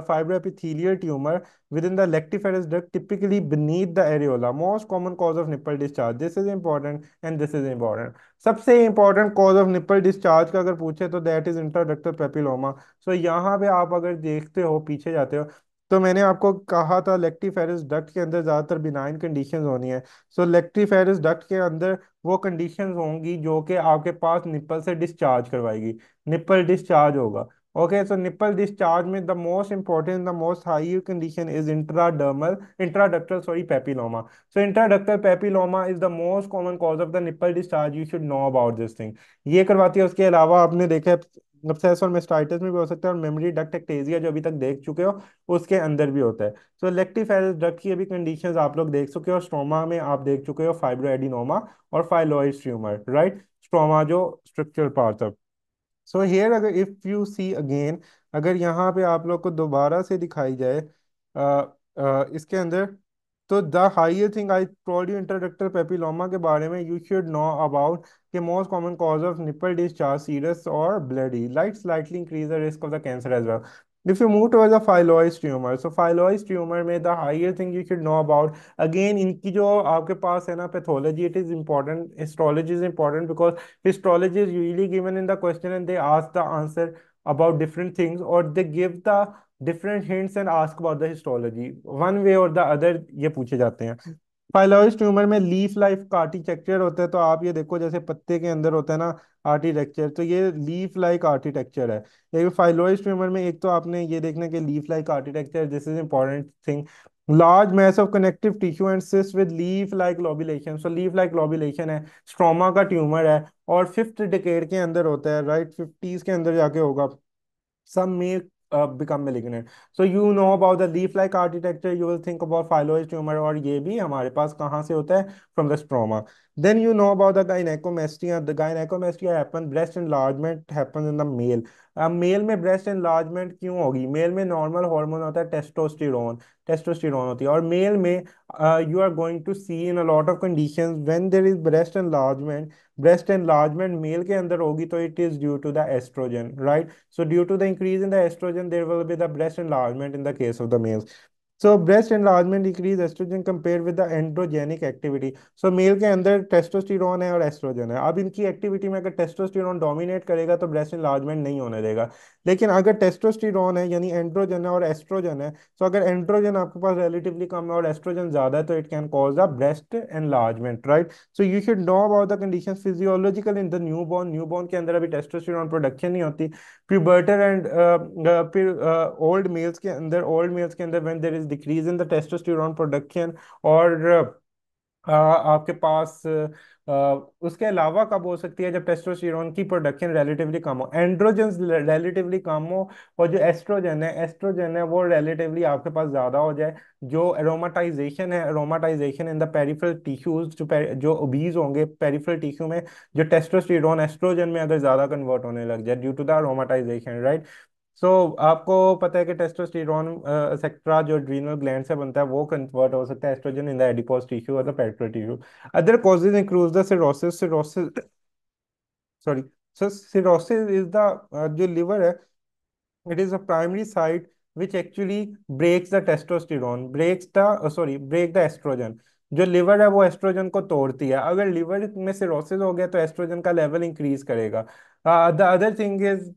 fibro epithelial tumour within the lactiferous duct typically beneath the areola most common cause of nipple discharge this is important and this is important sabse important cause of nipple discharge ka agar puche to that is intraductal papilloma so yahan pe aap agar dekhte ho piche jate ho तो मैंने आपको कहा था lactiferous duct के अंदर ज़्यादातर benign conditions होनी है सो लेक्टिफेरस डक्ट के अंदर वो कंडीशंस होंगी जो कि आपके पास निप्पल से डिस्चार्ज करवाएगी निप्पल डिस्चार्ज होगा ओके सो निप्पल डिस्चार्ज में the most important the most high condition is intradermal intraductal sorry papilloma so intraductal papilloma is the most common cause of the nipple discharge you should know about this thing ये करवाती है उसके अलावा आपने देखा obsess और mastitis में भी हो सकता है और मेमोरी डक्ट एक्टेजिया जो अभी तक देख चुके हो उसके अंदर भी होता है सो लेक्टिफेरस डक्ट की अभी कंडीशंस आप लोग देख चुके हो स्ट्रोमा में आप देख चुके हो फाइब्रोएडिनोमा और फाइलोइड ट्यूमर राइट स्ट्रोमा जो structure part of so here अगर इफ यू सी अगेन अगर यहाँ पे आप लोग को दोबारा से दिखाई जाए आ, आ, इसके अंदर तो the high thing I told you intraductal papilloma के बारे में यू शुड नो अबाउट के most common cause of nipple discharge serous और bloody light slightly increase the risk of the cancer as well If you move towards a phylloid tumor, so phylloid tumor में the higher thing you should know about, again इनकी जो आपके पास है ना pathology, it is important, histology is important because histology is usually given in the question and they ask the answer about different things or they give the different hints and ask about the histology. One way or the other ये पूछे जाते हैं phyllodes tumour में leaf like का architecture होता है तो आप ये देखो जैसे पत्ते के अंदर होता है ना आर्किटेक्चर तो ये लीफ लाइक आर्किटेक्चर है लेकिन फाइलोइस ट्यूमर में एक तो आपने ये देखना कि leaf like architecture this is important thing large mass of connective tissue and cyst with leaf like lobulation so leaf like lobulation है स्ट्रोमा का ट्यूमर है और फिफ्थ डिकेड के अंदर होता है राइट right? फिफ्टीज के अंदर जाके होगा सब may uh, become malignant. So you know about the leaf-like architecture, you will think about phyloid tumor or ye bhi हमारे paas kahan se hota hai? From the stroma. then you know about the gynecomastia. The gynecomastia happens, breast enlargement happens in the male. A uh, male may breast enlargement kyun hogi? Male may normal hormone hota testosterone. Testosterone hoti. Or male may uh, you are going to see in a lot of conditions when there is breast enlargement. Breast enlargement male ke andar hogi to due to the estrogen, right? So due to the increase in the estrogen, there will be the breast enlargement in the case of the males. So breast enlargement decrease oestrogen compare with the androgenic activity so male के अंदर testosterone है और oestrogen है अब इनकी activity में अगर testosterone dominate करेगा तो ब्रेस्ट एनलार्जमेंट नहीं होने देगा लेकिन अगर टेस्टोस्टिरोन है यानी एंड्रोजन है और एस्ट्रोजन है so तो अगर एंड्रोजन आपके पास रिलेटिवली कम है और एस्ट्रोजन ज्यादा है तो it can cause the breast enlargement right so you should know about the condition physiological in the newborn newborn के अंदर अभी टेस्टोस्टिरोन प्रोडक्शन नहीं होती बर्टर एंड uh, uh, फिर ओल्ड uh, मेल्स के अंदर ओल्ड मेल्स के अंदर when there is decrease in the testosterone production और आ, आपके पास आ, उसके अलावा कब हो सकती है जब टेस्टोस्टेरोन की प्रोडक्शन रिलेटिवली कम हो एंड्रोजन रिलेटिवली कम हो और जो एस्ट्रोजन है एस्ट्रोजन है वो रिलेटिवली आपके पास ज़्यादा हो जाए जो एरोमाटाइजेशन है aromatization in the peripheral tissues जो पेर, जो ओबीज होंगे पेरिफेरल टिश्यू में जो टेस्टोस्टेरोन एस्ट्रोजन में अगर ज़्यादा कन्वर्ट होने लग जाए due to the aromatization right so so, आपको पता है कि टेस्टोस्टेरोन सेक्ट्रा जो एड्रीनल ग्लैंड से बनता है वो कन्वर्ट हो सकता है oestrogen in the adipose tissue और द पेल्टोर tissue other causes include the cirrhosis cirrhosis sorry so cirrhosis is the जो लिवर है it is a primary site which actually breaks the testosterone breaks the sorry break the oestrogen जो liver है वो oestrogen को तोड़ती है अगर liver में सिरोसिस हो गया तो एस्ट्रोजन का लेवल इंक्रीज करेगा the other thing is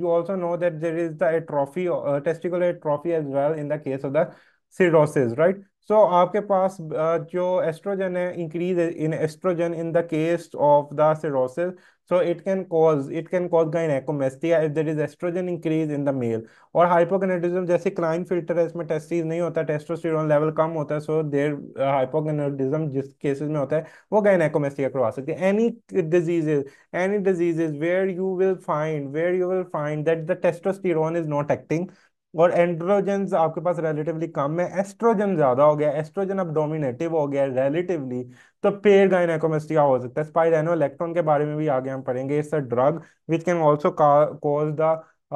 you also know that there is the atrophy testicular atrophy as well in the case of the cirrhosis right so आपके पास uh, जो एस्ट्रोजन है increase in oestrogen in the case of the cirrhosis So it can cause it can cause gynecomastia if there is oestrogen increase in the male और hypogonadism जैसे Kline filter है इसमें testis नहीं होता testosterone level कम होता है so देर hypogonadism जिस cases में होता है वो गायनेकोमेस्टिया करवा सकती है any diseases any diseases where you will find where you will find that the testosterone is not acting और एंड्रोजन आपके पास रेलेटिवली कम है एस्ट्रोजन ज्यादा हो गया एस्ट्रोजन अब डोमिनेटिव हो गया रेलेटिवली तो पेयर गाइनेकोमेस्टिया हो सकता है स्पाइडाइनो इलेक्ट्रॉन के बारे में भी आगे हम पढ़ेंगे it's a drug which can also cause the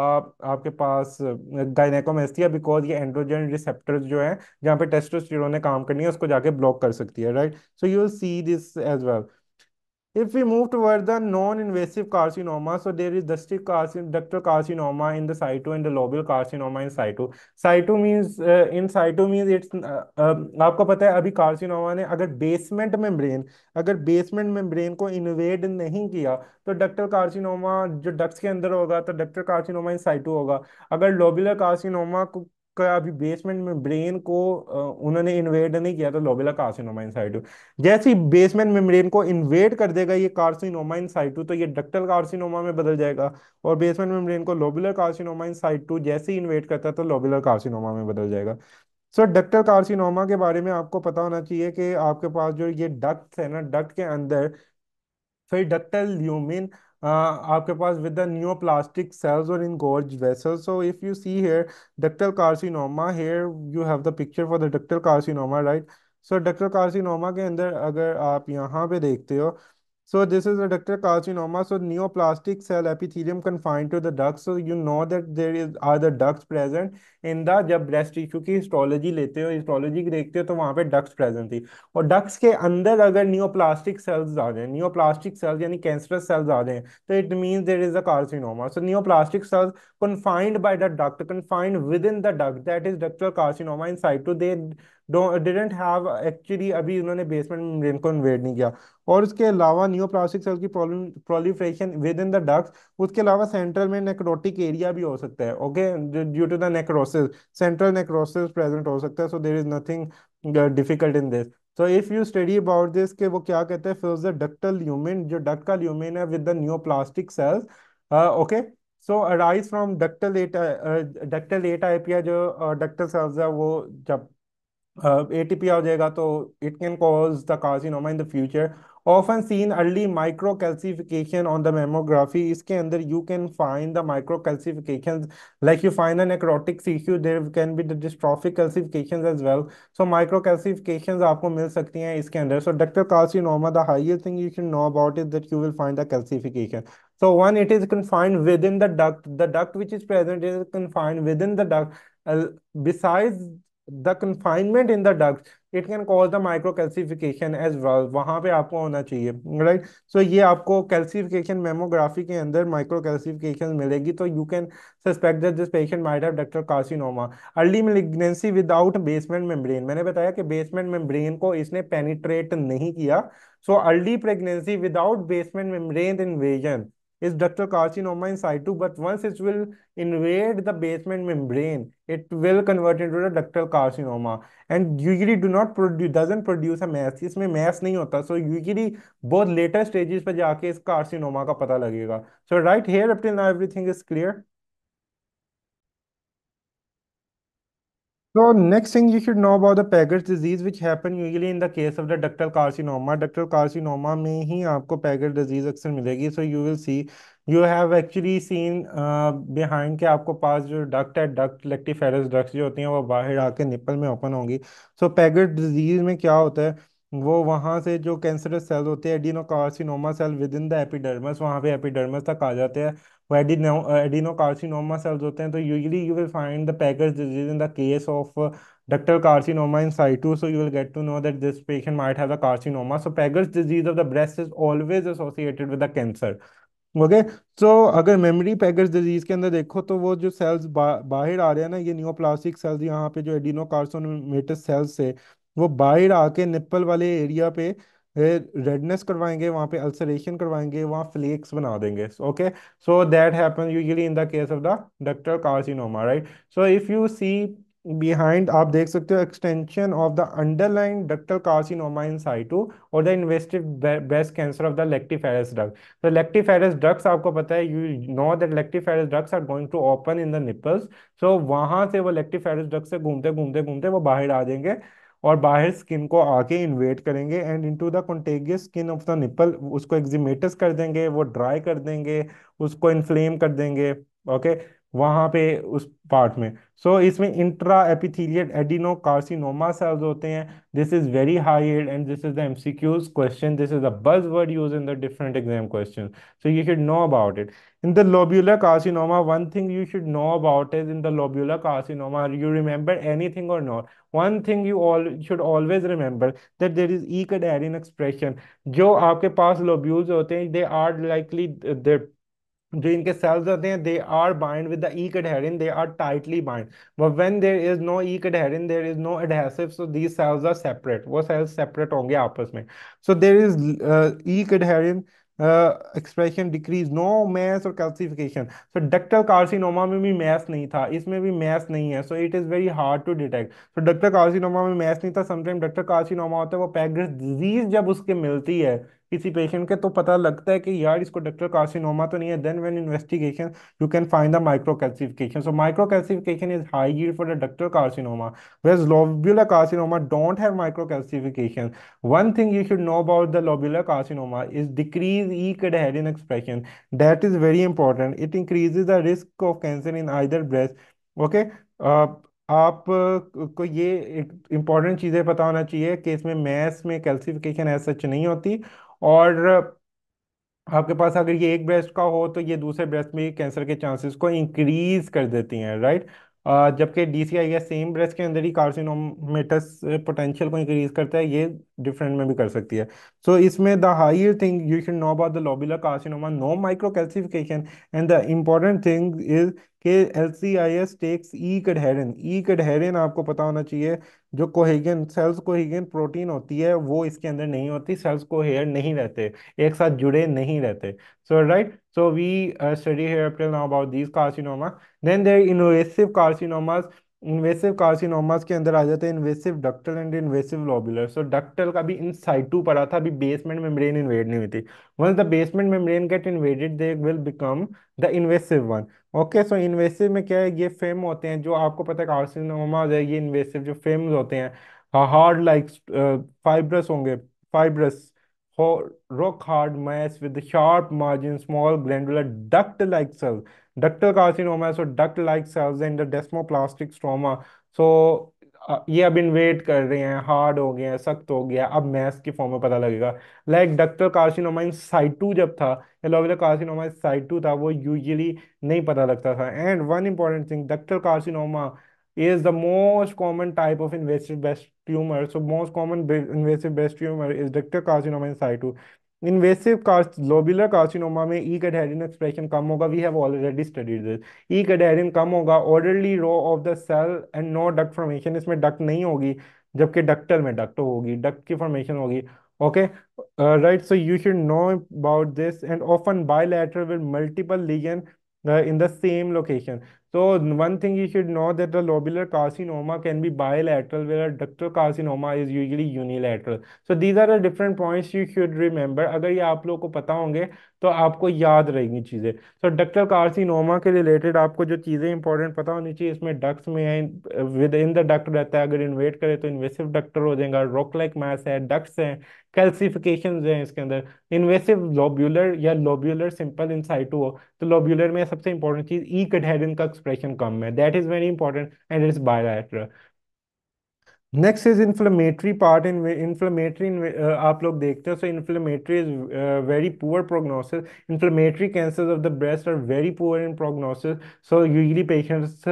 आप आपके पास गाइनेकोमेस्टिया बिकॉज ये एंड्रोजन रिसेप्टर जो है जहाँ पे टेस्टोस्टेरोन ने काम करनी है उसको जाके ब्लॉक कर सकती है right so you see this as well If we move toward the non-invasive carcinoma, so there is ductal carcin ductal carcinoma in the situ and the lobular carcinoma in situ. Situ means uh, in situ means it's uh, uh, you know, है अभी carcinoma ने अगर basement membrane अगर basement membrane को invade नहीं किया तो ductal carcinoma जो डक्ट्स के अंदर होगा तो डक्टल कार्सिनोमा इन साइटू होगा अगर लोबुलर कार्सिनोमा को का अभी बेसमेंट में ब्रेन को उन्होंने इन्वेड नहीं किया था लोबेला कार्सिनोमाइन साइटू जैसे ही बेसमेंट ब्रेन को इन्वेड कर देगा ये कार्सिनोमाइन साइटू तो ये डक्टल कार्सिनोमा में बदल जाएगा और बेसमेंट ब्रेन को लोबुलर कार्सिनोमाइन टू जैसे ही इन्वेड करता है तो लोबुलर कार्सिनोमा में बदल जाएगा सो डक्टल कार्सिनोमा के बारे में आपको पता होना चाहिए कि आपके पास जो ये डक्ट है ना डक्ट के अंदर फिर डक्टल ल्यूमिन Uh, आपके पास with the neoplastic cells और engorged vessel so if you see here ductal carcinoma here you have the picture for the ductal carcinoma right so ductal carcinoma के अंदर अगर आप यहाँ पे देखते हो So this is a ductal carcinoma. So neoplastic cell epithelium confined to the duct. So you know that there is are the ducts present in the jab breast tissue ki histology lete ho histology ki dekhte ho to wahan pe ducts present thi aur ducts ke andar agar neoplastic cells aa jaye neoplastic cells yani cancerous cells aa jaye so it means there is a carcinoma. So neoplastic cells confined by the duct, confined within the duct that is ductal carcinoma inside. So they didn't have actually अभी उन्होंने basement membrane को invade नहीं किया और उसके अलावा neoplastic cell की proliferation within the ducts उसके अलावा सेंट्रल में नेक्रोटिक एरिया भी हो सकता है okay due to the necrosis central necrosis present हो सकता है so there is nothing difficult in this so if you study about this के वो क्या कहते हैं फिर डक्टल ल्यूमेन जो डक्ट का ल्यूमेन है with the neoplastic cells okay so arise from ductal at ductal at I जो डक्टल uh, सेल्स है वो जब ए uh, एटीपी आ जाएगा तो it can cause the carcinoma in the future often seen early microcalcification on the mammography इसके अंदर you can find the microcalcification like you find the necrotic tissue there can be dystrophic calcification as well so microcalcification आपको मिल सकती हैं इसके अंदर सो ductal carcinoma the highest thing you should know about is that you will find the calcification so one it is confined within the duct the duct which is present is confined within the duct besides the confinement in the duct it can cause the microcalcification as well वहाँ पे आपको होना चाहिए right right? सो so ये आपको calcification mammography के अंदर micro microcalcification मिलेगी तो you can suspect that this patient might have ductal carcinoma early malignancy without basement membrane मैंने बताया कि बेसमेंट मेम्ब्रेन को इसने पेनीट्रेट नहीं किया so early pregnancy without basement membrane invasion is ductal carcinoma in situ, but once it will invade the basement membrane, it will convert into the ductal carcinoma. And usually do not produce, doesn't produce a mass. इसमें mass नहीं होता. So usually बहुत later stages पर जाके इस carcinoma का पता लगेगा. So right here up till now everything is clear. So next thing you should know about the Paget's disease, which happen usually in the case of the ductal carcinoma. Ductal carcinoma may he आपको Paget's disease अक्सर milegi. So you will see, you have actually seen uh, behind के आपको पास जो duct है duct lactiferous duct जो होती हैं वो बाहर आके निप्पल में ओपन होंगी. So Paget's disease में क्या होता है? वो वहाँ से जो कैंसरस सेल होते हैं adenocarcinoma cell within the epidermis वहाँ पे एपिडर्मस तक आ जाते हैं वो एडीनो सेल्स होते हैं तो usually you will find the Paget's disease in the case of ductal carcinoma in situ so you will get to know that this patient might have a carcinoma so Paget's disease of the breast is always associated with the cancer okay so अगर mammary packers disease के अंदर देखो तो वो जो sales बा, बाहर आ रहे हैं ना ये प्लास्टिक सेल्स यहाँ पे जो एडिनो एडीनोकार्सोमेटस सेल्स है वो बाहर आके निप्पल वाले एरिया पे रेडनेस करवाएंगे वहाँ पे अल्सरेशन करवाएंगे वहाँ फ्लेक्स बना देंगे okay so that happen usually in the case of the ductal carcinoma right so if you see behind आप देख सकते हो extension of the underlying ductal carcinoma in situ और the invasive breast cancer of the lactiferous ड्रग तो lactiferous ducts आपको पता है you know that lactiferous ducts are going to open in the nipples so वहाँ से वो लेक्टिफेरस ड्रग्स से घूमते घूमते घूमते वो बाहर आ जाएंगे और बाहर स्किन को आके इन्वेट करेंगे and into the contiguous skin of the nipple उसको एक्जिमेटस कर देंगे वो ड्राई कर देंगे उसको इन्फ्लेम कर देंगे ओके okay? वहाँ पे उस पार्ट में सो so, इसमें इंट्रा एडिनो कार्सिनोमा सेल्स होते हैं this is very high yield and this is the MCQs question this is the buzz word use in the different exam question so you should know about it in the lobular carcinoma one thing you should know about is in the lobular carcinoma you remember anything और not one thing you all should always remember that there is E cadherin expression जो आपके पास lobules होते हैं they are likely देर जो इनके cells होते हैं they are bind with the E cadherin they are tightly bind but when there is no E cadherin there is no adhesive so these cells are separate वो cells separate होंगे आपस में so there is E cadherin expression decrease no mass और calcification so ductal carcinoma में भी mass नहीं था इसमें भी मैस नहीं है so it is very hard to detect so ductal carcinoma में मैस नहीं था समटाइम डक्टल कार्सिनोमा होता है वो पैग्रेस डिजीज जब उसके मिलती है किसी पेशेंट के तो पता लगता है कि यार इसको डक्टर कार्सिनोमा तो नहीं है then when investigation you can find the microcalcification so microcalcification is high yield for the ductal carcinoma whereas lobular carcinoma don't have microcalcification one thing you should know about the lobular carcinoma is decrease E cadherin expression that is very important it increase the risk of cancer in I breast okay आप uh, को ये important चीज़ें पता होना चाहिए कि इसमें maths में कैल्सिफिकेशन ऐसा सच नहीं होती और आपके पास अगर ये एक ब्रेस्ट का हो तो ये दूसरे ब्रेस्ट में कैंसर के चांसेस को इंक्रीज कर देती हैं राइट जबकि D C I same breast के अंदर ही कार्सिनोमेटस पोटेंशियल को इंक्रीज करता है ये डिफरेंट में भी कर सकती है सो so, इसमें the higher thing you should know about the lobular carcinoma no microcalcification and the important thing is के L C I S takes E cadherin E cadherin आपको पता होना चाहिए जो कोहेगन सेल्स कोहेगन प्रोटीन होती है वो इसके अंदर नहीं होती सेल्स को हेयर नहीं रहते एक साथ जुड़े नहीं रहते so right so we study here now about these carcinoma then there invasive carcinomas invasive carcinomas के अंदर आ जाते हैं invasive ductal and invasive lobular so ductal का भी इन साइटू पड़ा था अभी बेसमेंट मेम्ब्रेन इन्वेड नहीं हुई थी once the basement membrane get invaded they will become the invasive one okay so invasive में क्या है ये फेम होते हैं जो आपको पता है कार्सिनोमास है ये इन्वेसिव जो फेम्स होते हैं हार्ड लाइक फाइब्रस होंगे fibrous rock hard mass with sharp margin small glandular duct like cells ductal carcinoma so duct like cells in the desmoplastic stroma so ये अब इन वेट कर रहे हैं हार्ड हो गया सख्त हो गया अब मैस के फॉर्म में पता लगेगा like ductal carcinoma in two जब था एलोविला कार्सिनोमा इन टू था वो यूजली नहीं पता लगता था and one important thing ductal carcinoma is the most common type of invasive breast tumor. So most common invasive breast tumor is ductal carcinoma in situ. Invasive car lobular carcinoma में E cadherin expression कम होगा we have already studied this. E cadherin कम होगा orderly row of the cell and no duct formation इसमें duct नहीं होगी जबकि ductal में duct होगी डक्ट की फॉर्मेशन होगी okay uh, right so you should know about this and often bilateral with multiple ligand uh, in the same location So one thing you should know that the lobular carcinoma can be bilateral, where ductal carcinoma is usually unilateral. So these are the different points you should remember. अगर ये आप लोगों को पता होंगे तो आपको याद रहेंगी चीज़ें सो डक्टल कार्सिनोमा के रिलेटेड आपको जो चीज़ें इंपॉर्टेंट पता होनी चाहिए इसमें डक्स में है विद इन द डक्ट रहता है अगर इन्वेट करें तो इन्वेसिव डक्टर हो जाएगा रॉक लाइक मैस है डक्ट्स हैं कैल्सिफिकेशन हैं इसके अंदर इन्वेसिव लोब्यूलर या लोब्यूलर सिंपल इनसाइटू हो तो लोब्यूलर में सबसे इंपॉर्टेंट चीज़ ई कटहरिन का एक्सप्रेशन कम है that is very important and it's bilateral next is inflammatory part in inflammatory आप लोग देखते हो so inflammatory is very poor prognosis inflammatory cancers of the breast are very poor in prognosis so usually patients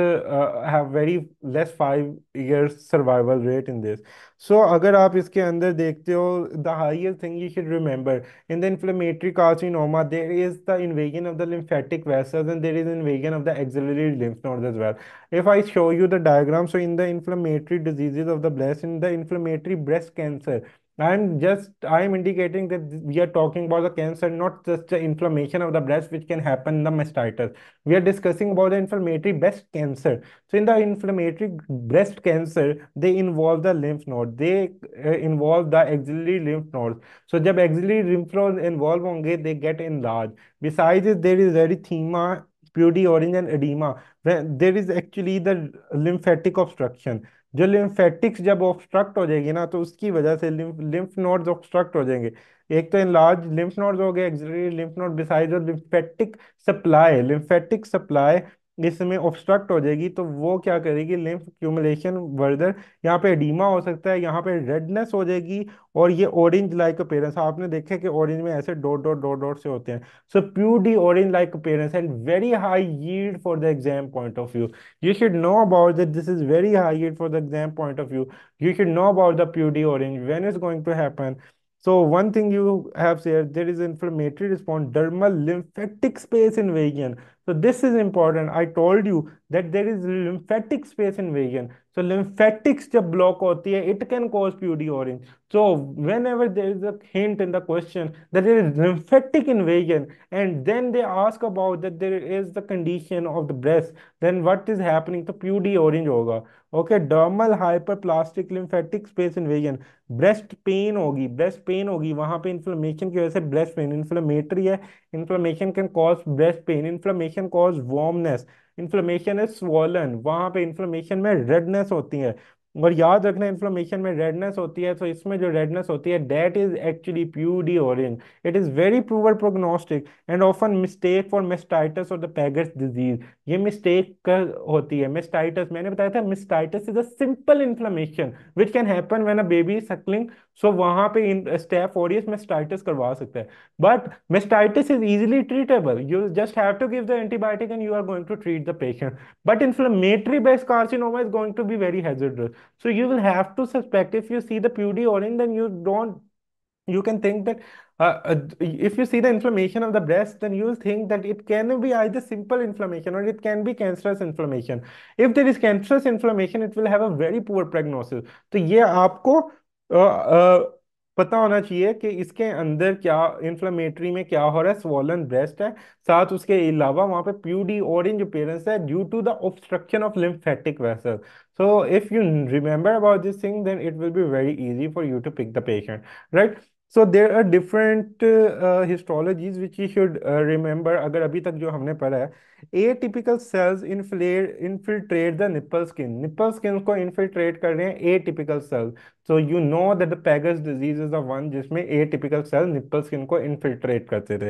have very less five years survival rate in this so अगर आप इसके अंदर देखते हो the highest thing you should remember in the inflammatory carcinoma there is the invasion of the lymphatic vessels and there is invasion of the axillary lymph nodes as well if i show you the diagram so in the inflammatory diseases of the Breast in the inflammatory breast cancer i'm just i'm indicating that we are talking about the cancer not just the inflammation of the breast which can happen in the mastitis we are discussing about the inflammatory breast cancer so in the inflammatory breast cancer they involve the lymph node they uh, involve the axillary lymph nodes so when axillary lymph nodes involve honge they get enlarged besides this there is erythema purity orange and edema there is actually the lymphatic obstruction जो lymphatics जब obstruct हो जाएगी ना तो उसकी वजह से lymph nodes obstruct हो जाएंगे एक तो इन लार्ज लिम्फ नोड्स हो गए एक्सिलरी लिम्फ नोड बिसाइड और लिम्फेटिक सप्लाई लिम्फेटिक सप्लाई इसमें ऑब्स्ट्रक्ट हो जाएगी तो वो क्या करेगी लिम्फ क्यूमुलेशन वर्दर यहाँ पे एडीमा हो सकता है यहाँ पे रेडनेस हो जाएगी और ये ऑरेंज लाइक अपेयरेंस आपने देखा कि ऑरेंज में ऐसे डॉट डॉट डॉट डॉट से होते हैं so de orange like appearance and very high yield for the exam point of view you should know about that this is very high yield for the exam point of view you should know about the de orange when is going to happen So one thing you have here, there is inflammatory response, dermal lymphatic space invasion. So this is important. I told you that there is lymphatic space invasion. So lymphatics jab block hoti hai, it can cause PUD orange. So whenever there is a hint in the question that there is lymphatic invasion, and then they ask about that there is the condition of the breast, then what is happening? तो PUD orange hoga. Okay, dermal hyperplastic lymphatic space invasion. Breast pain hogi, breast pain hogi. Wahan pe inflammation ki wajah se breast pain, inflammatory hai. Inflammation can cause breast pain, inflammation inflammation cause warmness inflammation is swelling वहां पे inflammation में redness होती है और याद रखना inflammation में redness होती है तो इसमें जो रेडनेस होती है that is actually peau orange it is very poor prognostic and often mistake for mastitis और द पेगस डिजीज ये मिस्टेक कर होती है मिस्टाइटस मैंने बताया था mastitis is a simple inflammation which can happen when a baby suckling so वहां पे स्टेप ओरियस मिस्टाइटस करवा सकता है but mastitis is easily treatable you just have to give the antibiotic and you are going to treat the patient but inflammatory breast carcinoma is going to be very hazardous So you will have to suspect if you see the pud orange, then you don't. You can think that uh, if you see the inflammation of the breast, then you will think that it can be either simple inflammation or it can be cancerous inflammation. If there is cancerous inflammation, it will have a very poor prognosis. तो ये aapko uh, uh, पता होना चाहिए कि इसके अंदर क्या inflammatory में क्या हो रहा है स्वॉलन ब्रेस्ट है साथ उसके अलावा वहाँ पे प्यूडी ऑरेंज अपेयरेंस है due to the obstruction of lymphatic vessel So if you remember about this thing, then it will be very easy for you to pick the patient, right? So there are different histologies which you should remember अगर अभी तक जो हमने पढ़ा है atypical cells inflate infiltrate the nipple skin nipple skin को infiltrate कर रहे हैं atypical cell so you know that the Paget's disease is the one जिसमें atypical cell nipple skin को इनफिल्ट्रेट करते थे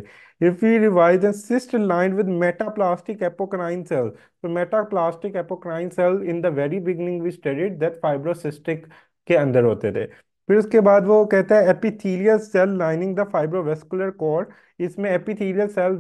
if you revise and cyst line with metaplastic apocrine cell तो metaplastic apocrine cell in the very beginning we studied that fibrocystic के अंदर होते थे फिर उसके बाद वो कहता है epithelial cell lining the fibrovascular core इसमें एपिथीलियल सेल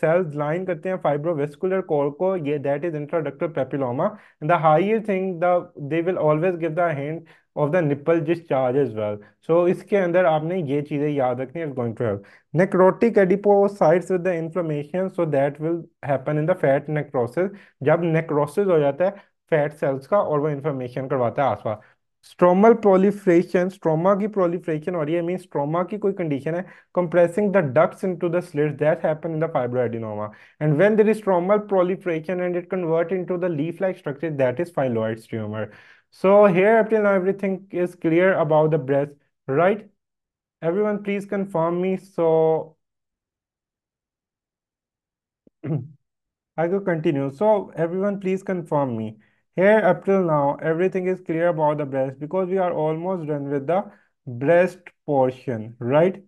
सेल्स लाइन करते हैं फाइब्रोवेस्कुलर कोर को ये that is intraductal papilloma the higher thing the they will always give the hand of the nipple discharge is well so इसके अंदर आपने ये चीज़ें याद रखनी is going to help necrotic adipocytes with the inflammation so that will happen in the fat necrosis जब necrosis हो जाता है फैट सेल्स का और वो इन्फॉर्मेशन करवाता है आसपास स्ट्रोमल प्रोलिफ्रेशन स्ट्रोमा की प्रोलिफ्रेशन हो रही है मीन स्ट्रोमा की कोई कंडीशन है compressing the ducts into the slits that happen in the fibroadenoma and when there is stromal proliferation and it convert into the leaf like structure that is phyllodes tumour so here up till now everything is clear about the breast right everyone please confirm me so I will continue. So everyone please confirm me. Here up till now, everything is clear about the breast because we are almost done with the breast portion, right?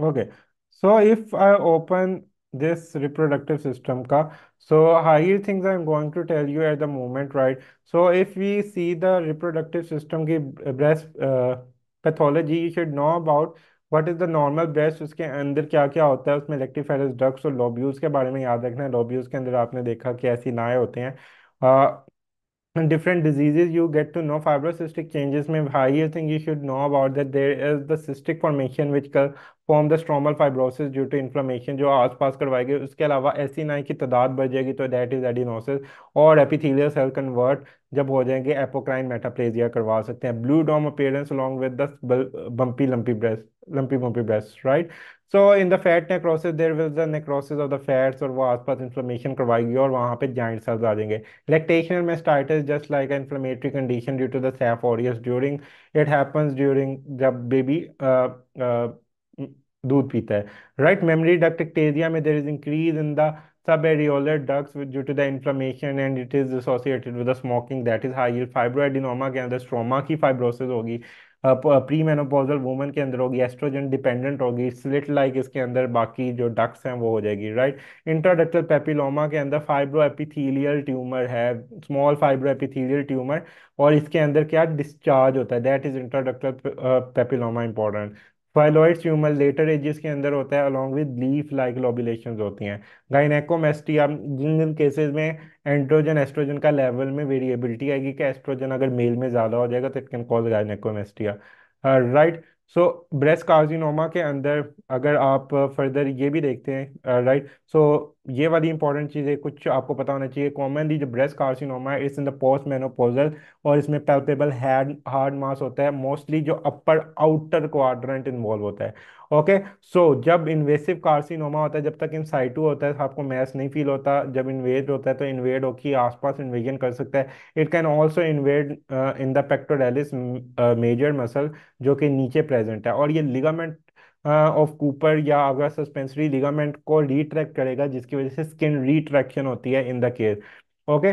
Okay, so if I open this reproductive system ka, so higher things I'm going to tell you at the moment, right? So if we see the reproductive system ki breast uh, pathology, you should know about what is the normal breast उसके अंदर क्या क्या होता है उसमें इलेक्ट्रीफेरस drugs और lobules के बारे में याद रखना है लोब्यूज के अंदर आपने देखा कि ऐसी नाएं होते हैं different diseases you get to know fibrocystic changes mein bhai i think you should know about that there is the cystic formation which can form the stromal fibrosis due to inflammation jo aas paas karwayenge uske alawa aisi नाई ki tadad badh jayegi to that is adenosis or epithelial cell convert jab ho jayenge apocrine metaplasia karwa sakte hain blue dome appearance along with the bumpy lumpy breast lumpy bumpy breast right so in the fat necrosis there will the necrosis of the fats और वो आसपास inflammation करवाएगी और वहाँ पे joint cells आ जाएंगे lactation lactational mastitis just like inflammatory condition due to the staph aureus during it happens during जब बेबी दूध पीता है राइट मेमरी डक्ट में there is increase in the sub areolar due due to the and and it is associated with the smoking that is high fibroadenoma के अंदर stroma की fibrosis होगी pre menopausal women के अंदर होगी estrogen dependent होगी slit like इसके अंदर बाकी जो डक्स हैं वो हो जाएगी राइट इंट्राडक्टल पेपिलोमा के अंदर फाइब्रो एपिथीलियल ट्यूमर है स्मॉल फाइब्रो एपिथीलियल ट्यूमर और इसके अंदर क्या डिस्चार्ज होता है that is intraductal papilloma important phyllodes tumour later ages के अंदर होता है along with leaf like lobulation होती हैं गाइनेकोमेस्टिया जिन जिन केसेस में एंड्रोजन एस्ट्रोजन का लेवल में वेरिएबिलिटी आएगी कि एस्ट्रोजन अगर मेल में ज़्यादा हो जाएगा तो it can cause gynaecomastia right so breast carcinoma के अंदर अगर आप फर्दर ये भी देखते हैं राइट uh, सो ये वाली इंपॉर्टेंट चीज़ है कुछ आपको पता होना चाहिए कॉमनली जो ब्रेस्ट कार्सिनोमा है it's in the post menopausal और इसमें पेल्पेबल हैड हार्ड मास होता है मोस्टली जो अपर आउटर क्वाड्रेंट इन्वॉल्व होता है ओके सो so, जब इन्वेसिव कार्सिनोमा होता है जब तक इन साइटू होता है आपको मैस नहीं फील होता जब इन्वेड होता है तो इन्वेड होकर आसपास इन्वेजन कर सकता है it can also invade in the pectoralis major muscle जो कि नीचे प्रेजेंट है और ये लिगामेंट ऑफ कूपर या आपका सस्पेंसरी लिगामेंट को रिट्रैक्ट करेगा जिसकी वजह से स्किन रिट्रैक्शन होती है इन द केस ओके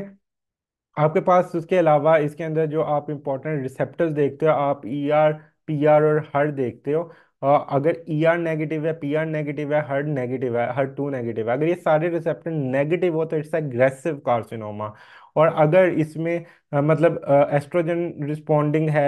आपके पास उसके अलावा इसके अंदर जो आप इंपॉर्टेंट रिसेप्टर्स देखते हो आप ईआर e आर और हर e देखते हो अगर ई आर नेगेटिव है पी आर नेगेटिव है हर नेगेटिव e है हर टू नेगेटिव है अगर ये सारे रिसेप्टर नेगेटिव हो तो इट्स एग्रेसिव कार्सिनोमा और अगर इसमें मतलब एस्ट्रोजन रिस्पॉन्डिंग है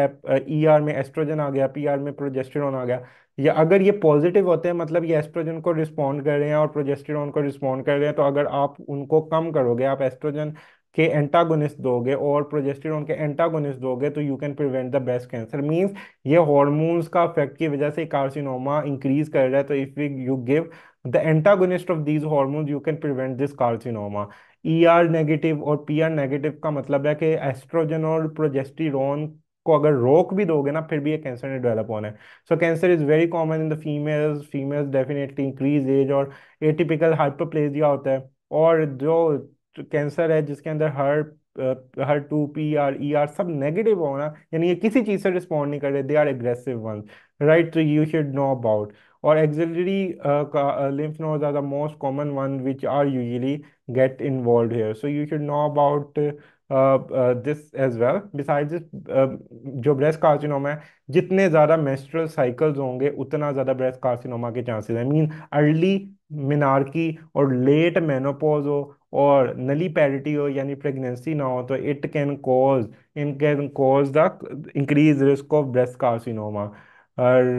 ई आर में एस्ट्रोजन आ गया पी आर में प्रोजेस्टेरॉन आ गया या अगर ये पॉजिटिव होते हैं मतलब ये एस्ट्रोजन को रिस्पॉन्ड कर रहे हैं और प्रोजेस्टेरॉन को रिस्पॉन्ड कर रहे हैं तो अगर आप उनको कम करोगे आप एस्ट्रोजन के एंटागोनिस्ट दोगे और प्रोजेस्टेरॉन के एंटागोनिस्ट दोगे तो you can prevent the breast cancer means ये हॉर्मोन्स का इफेक्ट की वजह से कार्सिनोमा इंक्रीज कर रहा है तो if you give the antagonist of these hormones you can prevent this carcinoma E R negative और पी आर नेगेटिव का मतलब है कि एस्ट्रोजन और प्रोजेस्टिरोन को अगर रोक भी दोगे ना फिर भी ये कैंसर ने डेवलप होना है so cancer is very common in the females females definitely increase age और टिपिकल हाइपरप्लेजिया होता है और जो कैंसर है जिसके अंदर HER HER two P R E R सब नेगेटिव होना यानी ये किसी चीज़ से रिस्पॉन्ड नहीं कर रहे they are aggressive one right to you should know about और एक्सिलरी का lymph nodes are the most common one which are usually get involve here so you should know about this as well beside this जो breast carcinoma है जितने ज़्यादा menstrual cycles होंगे उतना ज़्यादा breast carcinoma के chances I mean early menarche और late menopause हो और नली पैरिटी हो यानी प्रेगनेंसी ना हो तो it can cause in can cause the increase risk of breast carcinoma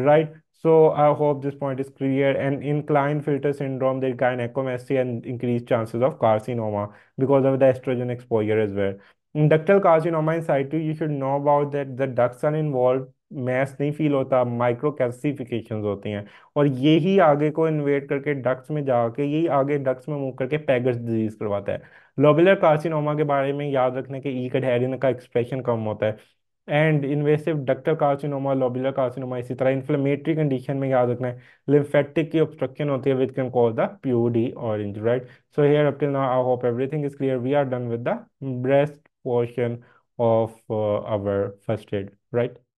right So I hope this point is clear. And in filter syndrome, there gynecomastia and increased chances of carcinoma because of the estrogen exposure as well. In ductal carcinoma in situ, you should know about that the ducts are involved mass नहीं feel होता micro calcification होते हैं और यही आगे को InvIT करके ducks में जाके यही आगे डक्स में मूव करके पैगर्स डिजीज करवाता है लोबिलर कार्सिनोमा के बारे में याद रखने के ई कटहरिन का एक्सप्रेशन कम होता है and invasive ductal carcinoma lobular carcinoma इसी तरह इन्फ्लेमेटरी कंडीशन में याद रखना है लिम्फेटिक की ऑब्स्ट्रक्शन होती है which can cause the peau orange right so here up till now I hope everything is clear we are done with the breast portion of our first aid right